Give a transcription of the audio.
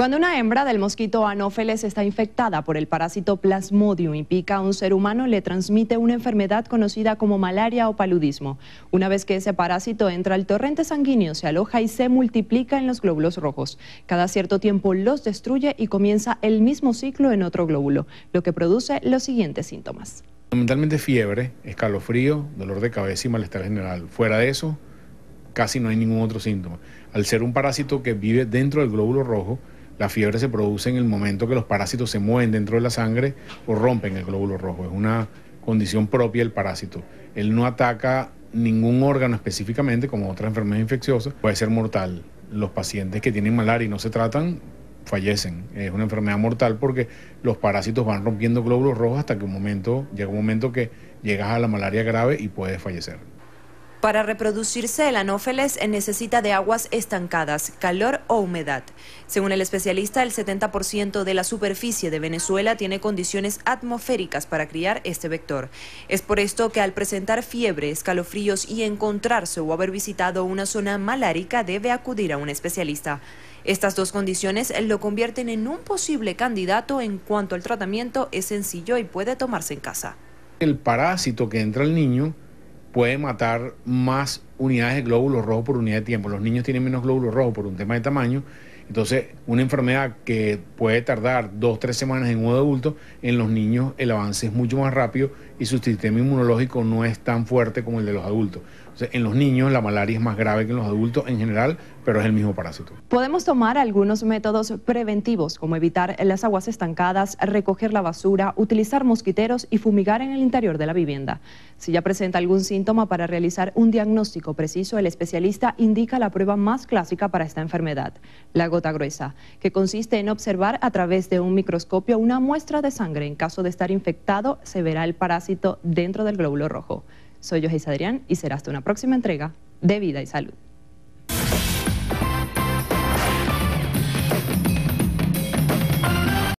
Cuando una hembra del mosquito anófeles está infectada por el parásito Plasmodium y pica a un ser humano, le transmite una enfermedad conocida como malaria o paludismo. Una vez que ese parásito entra al torrente sanguíneo, se aloja y se multiplica en los glóbulos rojos. Cada cierto tiempo los destruye y comienza el mismo ciclo en otro glóbulo, lo que produce los siguientes síntomas. Fundamentalmente fiebre, escalofrío, dolor de cabeza y malestar general. Fuera de eso, casi no hay ningún otro síntoma. Al ser un parásito que vive dentro del glóbulo rojo, la fiebre se produce en el momento que los parásitos se mueven dentro de la sangre o rompen el glóbulo rojo. Es una condición propia del parásito. Él no ataca ningún órgano específicamente, como otras enfermedades infecciosas, puede ser mortal. Los pacientes que tienen malaria y no se tratan fallecen. Es una enfermedad mortal porque los parásitos van rompiendo glóbulos rojos hasta que un momento, llega un momento que llegas a la malaria grave y puedes fallecer. Para reproducirse, el anófeles necesita de aguas estancadas, calor o humedad. Según el especialista, el 70% de la superficie de Venezuela tiene condiciones atmosféricas para criar este vector. Es por esto que al presentar fiebre, escalofríos y encontrarse o haber visitado una zona malárica debe acudir a un especialista. Estas dos condiciones lo convierten en un posible candidato en cuanto al tratamiento es sencillo y puede tomarse en casa. El parásito que entra al niño puede matar más unidades de glóbulos rojos por unidad de tiempo. Los niños tienen menos glóbulos rojos por un tema de tamaño. Entonces, una enfermedad que puede tardar dos, tres semanas en un adulto, en los niños el avance es mucho más rápido y su sistema inmunológico no es tan fuerte como el de los adultos. en los niños la malaria es más grave que en los adultos en general, pero es el mismo parásito. Podemos tomar algunos métodos preventivos, como evitar las aguas estancadas, recoger la basura, utilizar mosquiteros y fumigar en el interior de la vivienda. Si ya presenta algún síntoma para realizar un diagnóstico preciso, el especialista indica la prueba más clásica para esta enfermedad, la gota gruesa, que consiste en observar a través de un microscopio una muestra de sangre. En caso de estar infectado, se verá el parásito dentro del glóbulo rojo. Soy yo, Adrián, y será hasta una próxima entrega de Vida y Salud.